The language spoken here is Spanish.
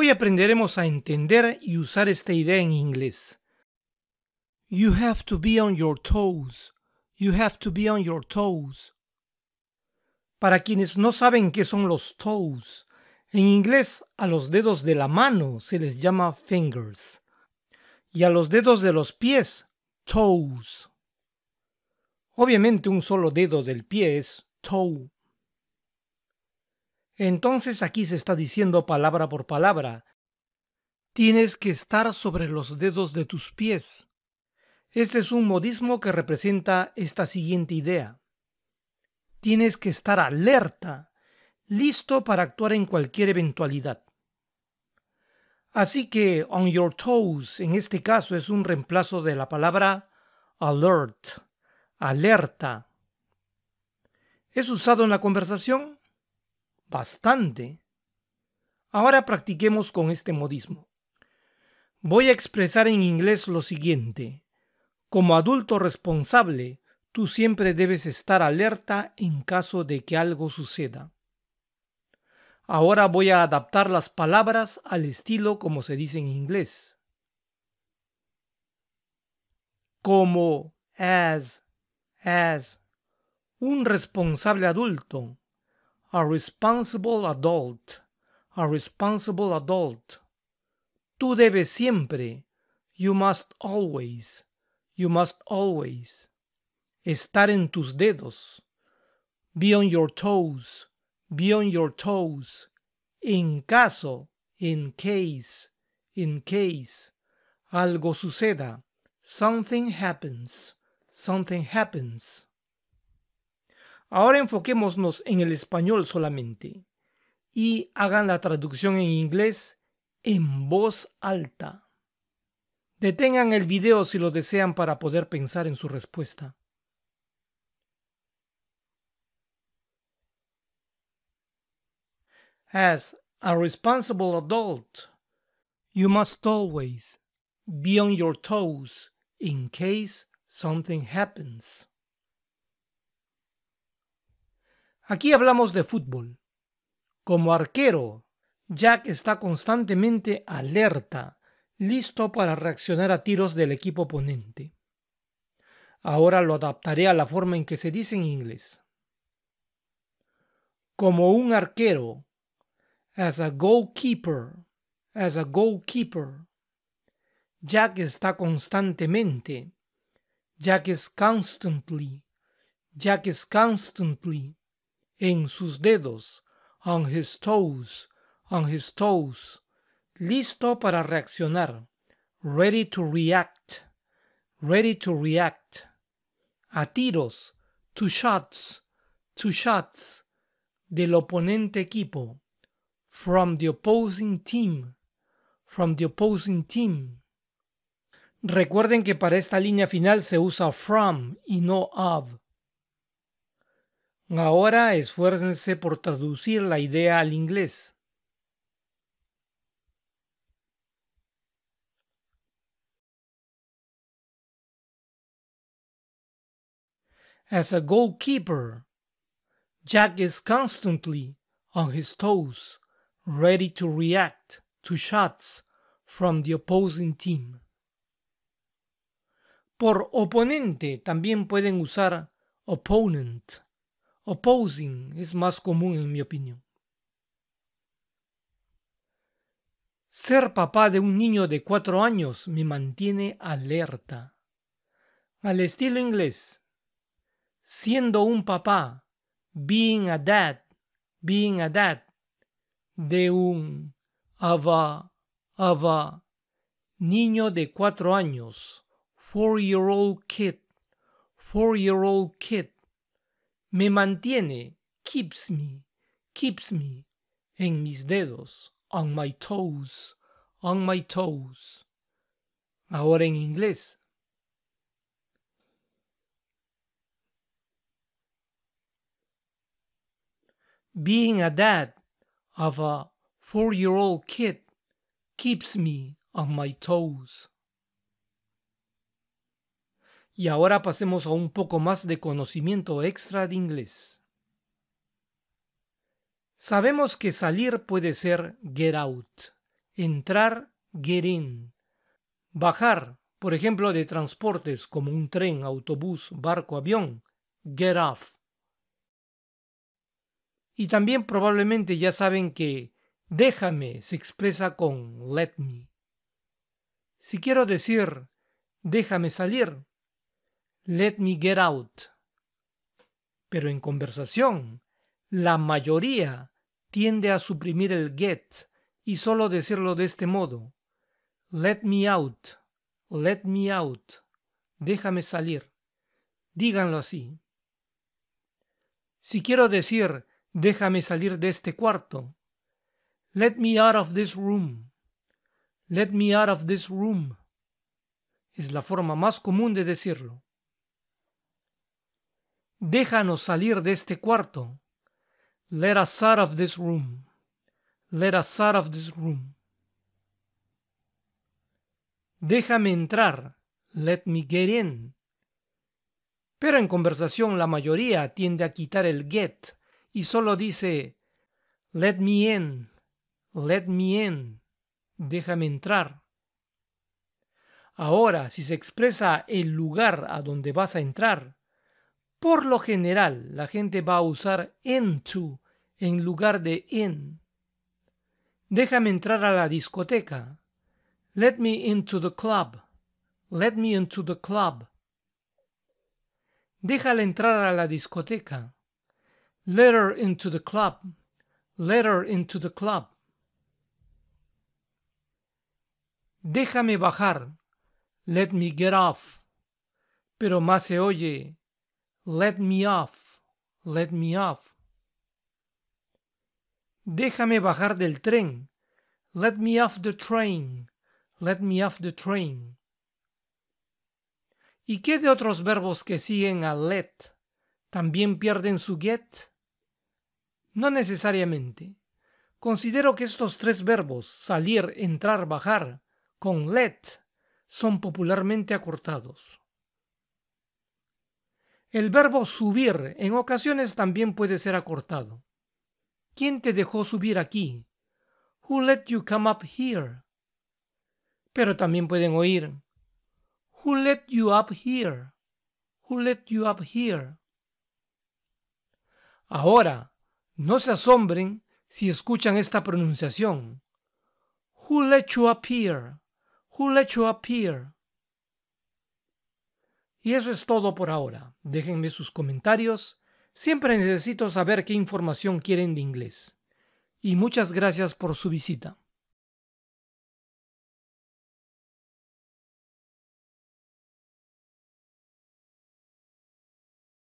Hoy aprenderemos a entender y usar esta idea en inglés. You have to be on your toes. You have to be on your toes. Para quienes no saben qué son los toes, en inglés a los dedos de la mano se les llama fingers y a los dedos de los pies toes. Obviamente un solo dedo del pie es toe. Entonces aquí se está diciendo palabra por palabra. Tienes que estar sobre los dedos de tus pies. Este es un modismo que representa esta siguiente idea. Tienes que estar alerta, listo para actuar en cualquier eventualidad. Así que on your toes en este caso es un reemplazo de la palabra alert, alerta. Es usado en la conversación bastante. Ahora practiquemos con este modismo. Voy a expresar en inglés lo siguiente. Como adulto responsable, tú siempre debes estar alerta en caso de que algo suceda. Ahora voy a adaptar las palabras al estilo como se dice en inglés. Como, as, as, un responsable adulto a responsible adult, a responsible adult. Tú debes siempre, you must always, you must always. Estar en tus dedos, be on your toes, be on your toes. En caso, in case, in case. Algo suceda, something happens, something happens. Ahora enfoquémonos en el español solamente y hagan la traducción en inglés en voz alta. Detengan el video si lo desean para poder pensar en su respuesta. As a responsible adult, you must always be on your toes in case something happens. Aquí hablamos de fútbol. Como arquero, Jack está constantemente alerta, listo para reaccionar a tiros del equipo oponente. Ahora lo adaptaré a la forma en que se dice en inglés. Como un arquero, as a goalkeeper, as a goalkeeper. Jack está constantemente, Jack is constantly, Jack is constantly en sus dedos, on his toes, on his toes, listo para reaccionar, ready to react, ready to react, a tiros, to shots, to shots, del oponente equipo, from the opposing team, from the opposing team. Recuerden que para esta línea final se usa from y no of. Ahora esfuércense por traducir la idea al inglés. As a goalkeeper, Jack is constantly on his toes, ready to react to shots from the opposing team. Por oponente también pueden usar opponent. Opposing es más común en mi opinión. Ser papá de un niño de cuatro años me mantiene alerta. Al estilo inglés, siendo un papá, being a dad, being a dad, de un ava, ava, niño de cuatro años, four-year-old kid, four-year-old kid, me mantiene, keeps me, keeps me, en mis dedos, on my toes, on my toes. Ahora en inglés. Being a dad of a four-year-old kid keeps me on my toes. Y ahora pasemos a un poco más de conocimiento extra de inglés. Sabemos que salir puede ser get out, entrar get in, bajar, por ejemplo, de transportes como un tren, autobús, barco, avión, get off. Y también probablemente ya saben que déjame se expresa con let me. Si quiero decir déjame salir, Let me get out. Pero en conversación, la mayoría tiende a suprimir el get y solo decirlo de este modo. Let me out. Let me out. Déjame salir. Díganlo así. Si quiero decir déjame salir de este cuarto, let me out of this room. Let me out of this room. Es la forma más común de decirlo. Déjanos salir de este cuarto. Let us out of this room. Let us out of this room. Déjame entrar. Let me get in. Pero en conversación la mayoría tiende a quitar el get y solo dice Let me in. Let me in. Déjame entrar. Ahora, si se expresa el lugar a donde vas a entrar, por lo general, la gente va a usar into en lugar de in. Déjame entrar a la discoteca. Let me into the club. Let me into the club. Déjala entrar a la discoteca. Let her into the club. Let her into the club. Déjame bajar. Let me get off. Pero más se oye Let me off, let me off. Déjame bajar del tren. Let me off the train, let me off the train. ¿Y qué de otros verbos que siguen a let? ¿También pierden su get? No necesariamente. Considero que estos tres verbos, salir, entrar, bajar, con let, son popularmente acortados. El verbo subir en ocasiones también puede ser acortado. ¿Quién te dejó subir aquí? Who let you come up here? Pero también pueden oír Who let you up here? Who let you up here? Ahora, no se asombren si escuchan esta pronunciación. Who let you up here? Who let you up here? Y eso es todo por ahora. Déjenme sus comentarios. Siempre necesito saber qué información quieren de inglés. Y muchas gracias por su visita.